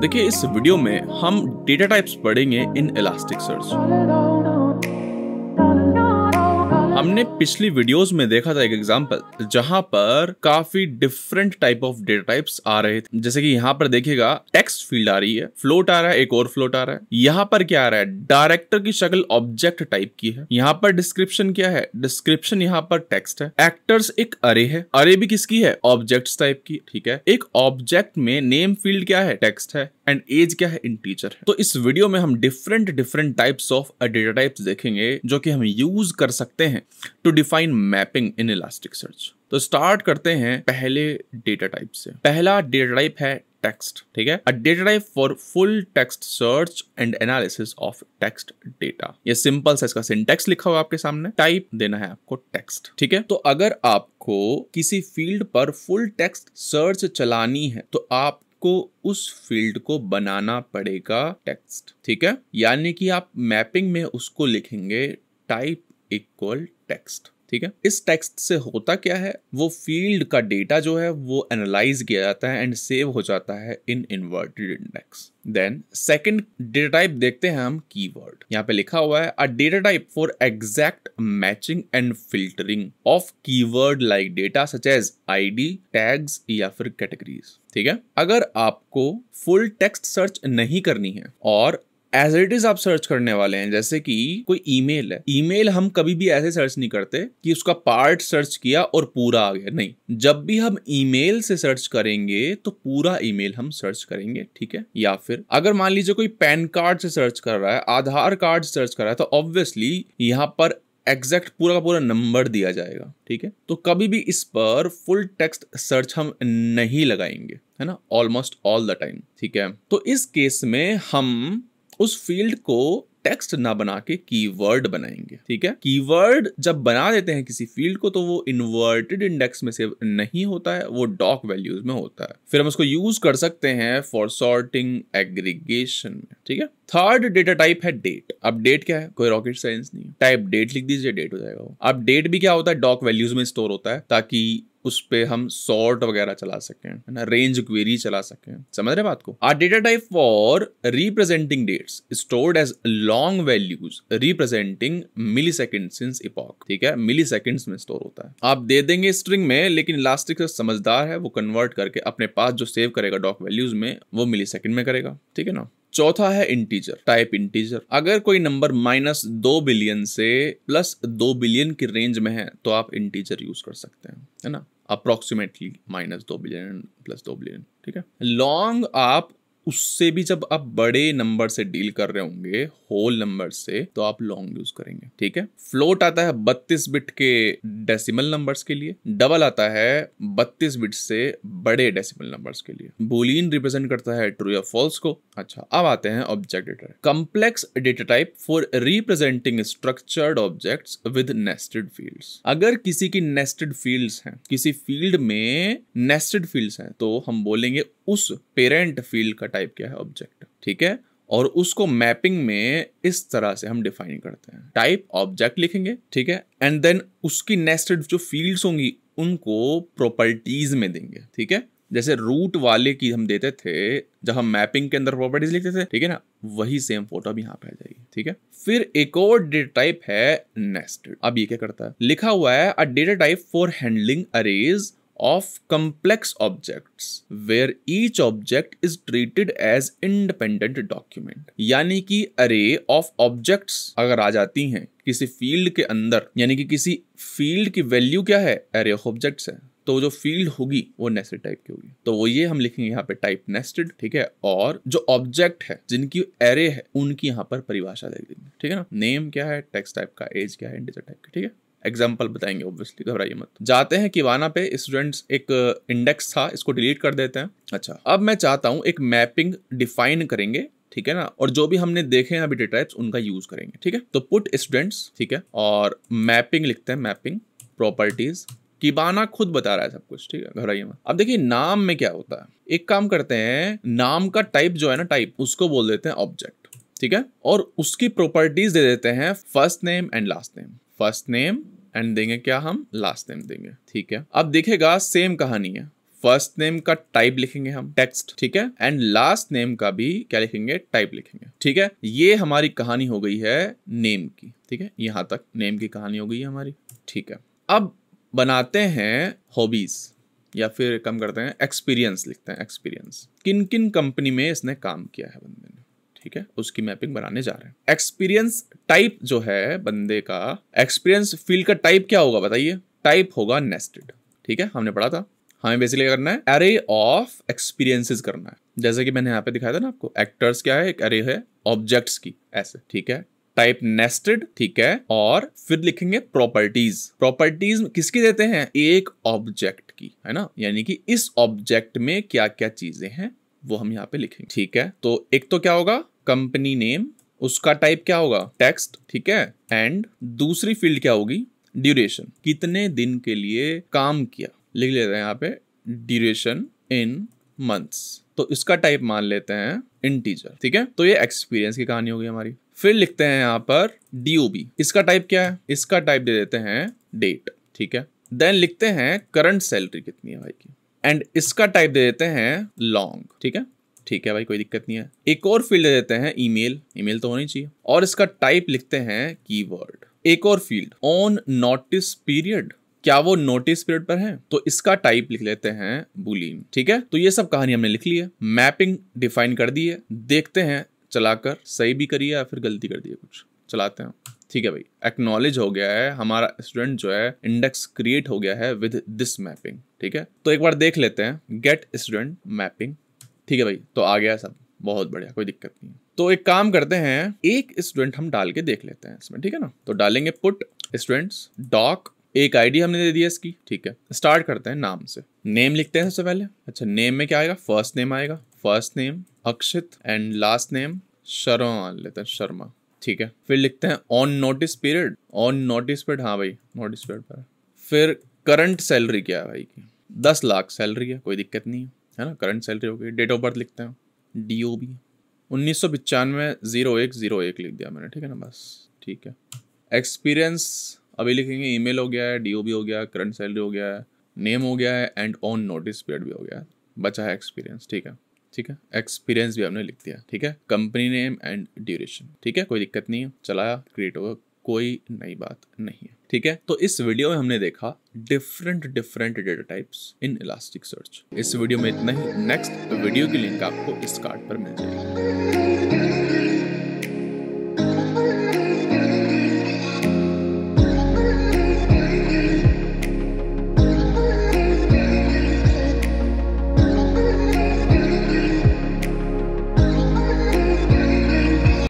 देखिए इस वीडियो में हम डेटा टाइप्स पढ़ेंगे इन इलास्टिक सर्च हमने पिछली वीडियोस में देखा था एक एग्जांपल जहां पर काफी different type of data types आ रहे थे जैसे कि यहाँ पर देखिएगा टेक्स्ट फील्ड आ रही है फ्लोट आ रहा है एक और फ्लोट आ रहा है यहाँ पर क्या आ रहा है डायरेक्टर की शक्ल ऑब्जेक्ट टाइप की है यहाँ पर डिस्क्रिप्शन क्या है डिस्क्रिप्शन यहाँ पर टेक्स्ट है एक्टर्स एक अरे है अरे भी किसकी है ऑब्जेक्ट टाइप की ठीक है एक ऑब्जेक्ट में नेम फील्ड क्या है टेक्स्ट है एंड एज क्या है इंटीजर है तो इस वीडियो में हम different different types of data types देखेंगे जो कि हम यूज कर सकते हैं to define mapping in elastic search तो स्टार्ट करते हैं पहले डेटा टाइप से पहला डेटा टाइप है टेक्स्ट ठीक है a data type for full text search and analysis of text data ये सिंपल सा इसका सिंटेक्स लिखा हुआ आपके सामने टाइप देना है आपको टेक्स्ट ठीक है तो अगर आपको किसी फील्ड पर फुल टेक्स्ट सर्च चलानी है तो आप को उस फील्ड को बनाना पड़ेगा टेक्स्ट ठीक है यानी कि आप मैपिंग में उसको लिखेंगे टाइप इक्वल टेक्स्ट ठीक है इस टेक्स्ट से होता क्या है वो फील्ड का डेटा जो है वो एनालाइज किया जाता है एंड सेव हो जाता है in inverted index then second data type देखते हैं हम कीवर्ड यहाँ पे लिखा हुआ है a data type for exact matching and filtering of keyword like data such as ID tags या फिर कैटेगरीज ठीक है अगर आपको फुल टेक्स्ट सर्च नहीं करनी है और एज इट इज आप सर्च करने वाले हैं जैसे कि कोई ईमेल है ईमेल हम कभी भी ऐसे सर्च नहीं करते कि उसका पार्ट सर्च किया और पूरा आ गया नहीं जब भी हम ईमेल से सर्च करेंगे तो पूरा ईमेल हम सर्च करेंगे ठीक है या फिर अगर मान लीजिए कोई पैन कार्ड से सर्च कर रहा है आधार कार्ड सर्च कर रहा है तो ऑब्वियसली यहाँ पर एग्जैक्ट पूरा का पूरा नंबर दिया जाएगा ठीक है तो कभी भी इस पर फुल टेक्स्ट सर्च हम नहीं लगाएंगे है ना ऑलमोस्ट ऑल द टाइम ठीक है तो इस केस में हम उस फील्ड को टेक्स्ट ना बना के कीवर्ड बनाएंगे ठीक है कीवर्ड जब बना देते हैं किसी फील्ड को तो वो इन्वर्टेड इंडेक्स में से नहीं होता है वो डॉक वैल्यूज में होता है फिर हम उसको यूज कर सकते हैं फॉर सॉर्टिंग एग्रीगेशन में ठीक है थर्ड डेटा टाइप है डेट अब डेट क्या है कोई रॉकेट साइंस नहीं टाइप डेट लिख दीजिए डेट हो जाएगा अब डेट भी क्या होता है डॉक वैल्यूज में स्टोर होता है ताकि उस पर हम सॉर्ट वगैरह चला सकें है ना रेंज क्वेरी चला सकें समझ रहे बात को are data type for representing dates stored as long values representing millisecond since epoch ठीक है मिली सेकेंड्स में स्टोर होता है आप दे देंगे स्ट्रिंग में लेकिन इलास्टिक समझदार है वो कन्वर्ट करके अपने पास जो सेव करेगा डॉक वैल्यूज में वो मिली सेकेंड में करेगा ठीक है ना चौथा है इंटीजर टाइप इंटीजर अगर कोई नंबर माइनस दो बिलियन से प्लस दो बिलियन की रेंज में है तो आप इंटीजर यूज कर सकते हैं है ना अप्रोक्सीमेटली माइनस दो बिलियन प्लस दो बिलियन ठीक है लॉन्ग आप उससे भी जब आप बड़े नंबर से डील कर रहे होंगे होल नंबर से तो आप लॉन्ग यूज करेंगे ठीक है फ्लोट आता है 32 बिट के डेसिमल नंबर्स के लिए डबल आता है 32 बिट से बड़े डेसिमल नंबर्स के लिए बुलियन रिप्रेजेंट करता है ट्रू या फॉल्स को अच्छा अब आते हैं object data complex data type for representing structured object with nested field अगर किसी की नेस्टेड फील्ड है किसी फील्ड में नेस्टेड फील्ड है तो हम बोलेंगे उस पेरेंट फील्ड का टाइप क्या है ऑब्जेक्ट ठीक है और उसको मैपिंग में इस तरह से हम डिफाइन करते हैं टाइप ऑब्जेक्ट लिखेंगे ठीक है एंड देन उसकी नेस्टेड जो फील्ड्स होंगी उनको प्रॉपर्टीज में देंगे ठीक है जैसे रूट वाले की हम देते थे जब हम मैपिंग के अंदर प्रॉपर्टीज लिखते थे ठीक है ना वही सेम फोटो अब यहाँ पे आ जाएगी ठीक है फिर एक और डेटा टाइप है नेस्टेड अब ये क्या करता है लिखा हुआ है a data type for handling arrays of complex object where each object is treated as independent document यानी कि अरे ऑफ ऑब्जेक्ट्स अगर आ जाती हैं किसी फील्ड के अंदर यानी कि किसी फील्ड की वैल्यू क्या है अरे ऑफ ऑब्जेक्ट्स है तो जो फील्ड होगी वो नेस्टेड टाइप की होगी तो वो ये हम लिखेंगे यहाँ पे टाइप नेस्टेड ठीक है और जो ऑब्जेक्ट है जिनकी एरे है उनकी यहाँ पर परिभाषा देख देंगे ठीक है ना नेम क्या है टेक्स्ट टाइप का एज क्या है इंटीजर टाइप का ठीक है एग्जाम्पल बताएंगे ऑब्वियसली घबराइए मत जाते हैं किवाना पे स्टूडेंट्स एक इंडेक्स uh, था इसको डिलीट कर देते हैं अच्छा अब मैं चाहता हूँ एक मैपिंग डिफाइन करेंगे ठीक है ना और जो भी हमने देखे हैं अभी डेटाइप्स उनका यूज करेंगे ठीक है तो पुट स्टूडेंट्स ठीक है और मैपिंग लिखते हैं मैपिंग प्रॉपर्टीज किबाना खुद बता रहा है सब कुछ ठीक है घबराइए मत अब देखिए नाम में क्या होता है एक काम करते हैं नाम का टाइप जो है ना टाइप उसको बोल देते हैं ऑब्जेक्ट ठीक है और उसकी प्रॉपर्टीज दे देते हैं first name and last name first name and देंगे क्या हम लास्ट नेम देंगे ठीक है अब देखेगा सेम कहानी है फर्स्ट नेम का टाइप लिखेंगे हम टेक्स्ट ठीक है एंड लास्ट नेम का भी क्या लिखेंगे टाइप लिखेंगे ठीक है ये हमारी कहानी हो गई है नेम की ठीक है यहाँ तक नेम की कहानी हो गई है हमारी ठीक है अब बनाते हैं हॉबीज या फिर कम करते हैं एक्सपीरियंस लिखते हैं एक्सपीरियंस किन किन कंपनी में इसने काम किया है बंदे ने ठीक है उसकी मैपिंग बनाने जा रहे हैं एक्सपीरियंस टाइप जो है बंदे का एक्सपीरियंस फील्ड का टाइप क्या होगा बताइए टाइप होगा नेस्टेड ठीक है हमने पढ़ा था हमें बेसिकली करना है एरे ऑफ एक्सपीरियंसेस करना है जैसे कि मैंने यहाँ पे दिखाया था ना आपको एक्टर्स क्या है एक एरे है ऑब्जेक्ट्स की ऐसे ठीक है टाइप नेस्टेड ठीक है और फिर लिखेंगे प्रॉपर्टीज प्रॉपर्टीज किसकी देते हैं एक ऑब्जेक्ट की है ना यानी कि इस ऑब्जेक्ट में क्या क्या चीजें हैं वो हम यहाँ पे लिखेंगे ठीक है तो एक तो क्या होगा कंपनी नेम उसका टाइप क्या होगा टेक्स्ट ठीक है एंड दूसरी फील्ड क्या होगी ड्यूरेशन कितने दिन के लिए काम किया लिख लेते हैं यहाँ पे ड्यूरेशन इन मंथ्स तो इसका टाइप मान लेते हैं इंटीजर ठीक है तो ये एक्सपीरियंस की कहानी होगी हमारी फिर लिखते हैं यहाँ पर डीओबी इसका टाइप क्या है इसका टाइप दे देते हैं डेट ठीक है देन लिखते हैं करंट सैलरी कितनी है भाई की एंड इसका टाइप दे देते हैं लॉन्ग ठीक है ठीक है भाई कोई दिक्कत नहीं है एक और फील्ड दे देते हैं ईमेल ईमेल तो होनी चाहिए और इसका टाइप लिखते हैं कीवर्ड एक और फील्ड ऑन नोटिस पीरियड क्या वो नोटिस पीरियड पर है तो इसका टाइप लिख लेते हैं बुलिम ठीक है तो ये सब कहानी हमने लिख ली है मैपिंग डिफाइन कर दी है देखते हैं चलाकर सही भी करिए या फिर गलती कर दिए कुछ चलाते हैं ठीक है भाई एक्नोलेज हो गया है हमारा स्टूडेंट जो है इंडेक्स क्रिएट हो गया है विद दिस मैपिंग ठीक है तो एक बार देख लेते हैं गेट स्टूडेंट मैपिंग ठीक है भाई तो आ गया सब बहुत बढ़िया कोई दिक्कत नहीं तो एक काम करते हैं एक स्टूडेंट हम डाल के देख लेते हैं इसमें ठीक है ना तो डालेंगे पुट स्टूडेंट्स डॉक एक आईडी हमने दे दिया इसकी ठीक है स्टार्ट करते हैं नाम से नेम लिखते हैं सबसे पहले अच्छा नेम में क्या आएगा फर्स्ट नेम आएगा first name Akshit and last name Sharma लेते हैं शर्मा ठीक है फिर लिखते हैं on notice period on notice period हाँ भाई नोटिस पीरियड पर फिर करंट सैलरी क्या है भाई की दस लाख सैलरी है कोई दिक्कत नहीं है है ना करंट सैलरी हो गई डेट ऑफ बर्थ लिखते हैं डी ओ बी उन्नीस सौ पचानवे ज़ीरो एक ज़ीरो एक लिख दिया मैंने ठीक है ना बस ठीक है एक्सपीरियंस अभी लिखेंगे मेल हो गया है डी ओ बी हो गया करंट सैलरी हो गया है नेम हो गया है एंड ऑन नोटिस पीरियड भी हो गया है बचा है एक्सपीरियंस ठीक है ठीक है एक्सपीरियंस भी हमने लिख दिया ठीक है कंपनी नेम एंड ड्यूरेशन ठीक है कोई दिक्कत नहीं है चलाया क्रिएट होगा कोई नई बात नहीं है ठीक है तो इस वीडियो में हमने देखा different different data types in elastic search इस वीडियो में इतना ही नेक्स्ट वीडियो की लिंक आपको इस कार्ड पर मिल जाएगी